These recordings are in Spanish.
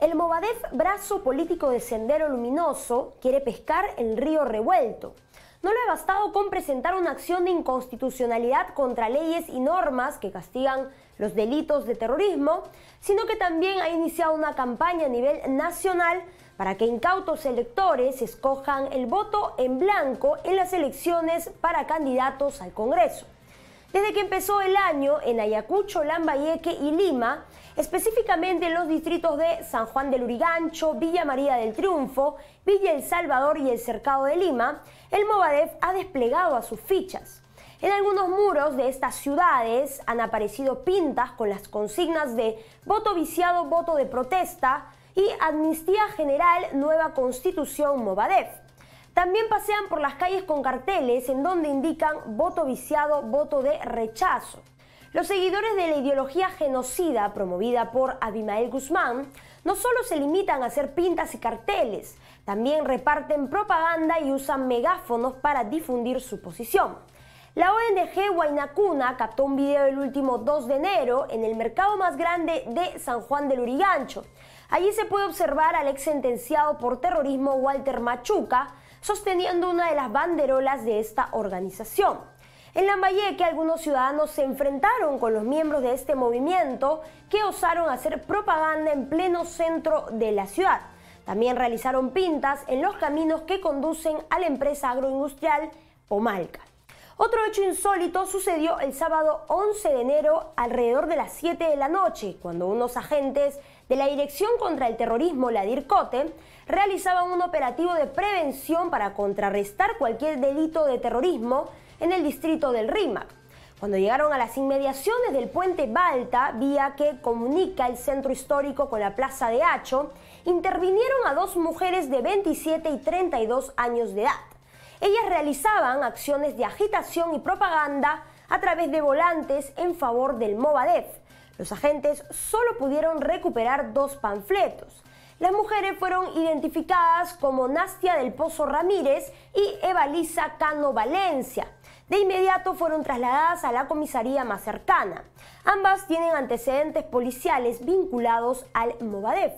El Movadef, brazo político de Sendero Luminoso, quiere pescar el río revuelto. No le ha bastado con presentar una acción de inconstitucionalidad contra leyes y normas que castigan los delitos de terrorismo, sino que también ha iniciado una campaña a nivel nacional para que incautos electores escojan el voto en blanco en las elecciones para candidatos al Congreso. Desde que empezó el año en Ayacucho, Lambayeque y Lima, específicamente en los distritos de San Juan del Urigancho, Villa María del Triunfo, Villa El Salvador y el Cercado de Lima, el Movadef ha desplegado a sus fichas. En algunos muros de estas ciudades han aparecido pintas con las consignas de voto viciado, voto de protesta y amnistía general, nueva constitución Movadef. También pasean por las calles con carteles en donde indican voto viciado, voto de rechazo. Los seguidores de la ideología genocida promovida por Abimael Guzmán no solo se limitan a hacer pintas y carteles, también reparten propaganda y usan megáfonos para difundir su posición. La ONG Huaynacuna captó un video el último 2 de enero en el mercado más grande de San Juan del Urigancho. Allí se puede observar al ex sentenciado por terrorismo Walter Machuca sosteniendo una de las banderolas de esta organización. En Lambayeque algunos ciudadanos se enfrentaron con los miembros de este movimiento que osaron hacer propaganda en pleno centro de la ciudad. También realizaron pintas en los caminos que conducen a la empresa agroindustrial Omalca. Otro hecho insólito sucedió el sábado 11 de enero alrededor de las 7 de la noche, cuando unos agentes de la Dirección contra el Terrorismo, la DIRCOTE, realizaban un operativo de prevención para contrarrestar cualquier delito de terrorismo en el distrito del RIMAC. Cuando llegaron a las inmediaciones del puente Balta, vía que comunica el centro histórico con la Plaza de Hacho, intervinieron a dos mujeres de 27 y 32 años de edad. Ellas realizaban acciones de agitación y propaganda a través de volantes en favor del Movadef. Los agentes solo pudieron recuperar dos panfletos. Las mujeres fueron identificadas como Nastia del Pozo Ramírez y Evalisa Cano Valencia, de inmediato fueron trasladadas a la comisaría más cercana. Ambas tienen antecedentes policiales vinculados al Movadef.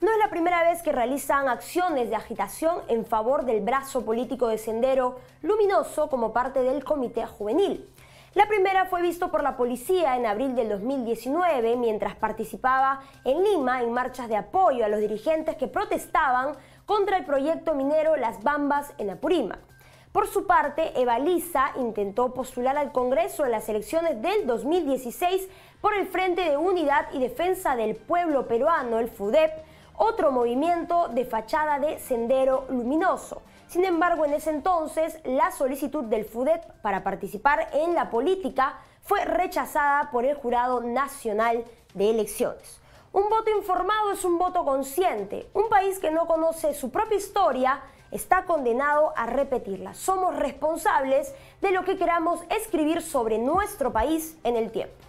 No es la primera vez que realizan acciones de agitación en favor del brazo político de Sendero Luminoso como parte del Comité Juvenil. La primera fue visto por la policía en abril del 2019 mientras participaba en Lima en marchas de apoyo a los dirigentes que protestaban contra el proyecto minero Las Bambas en Apurímac. Por su parte, Eva intentó postular al Congreso en las elecciones del 2016 por el Frente de Unidad y Defensa del Pueblo Peruano, el FUDEP, otro movimiento de fachada de Sendero Luminoso. Sin embargo, en ese entonces, la solicitud del FUDEP para participar en la política fue rechazada por el Jurado Nacional de Elecciones. Un voto informado es un voto consciente. Un país que no conoce su propia historia está condenado a repetirla. Somos responsables de lo que queramos escribir sobre nuestro país en el tiempo.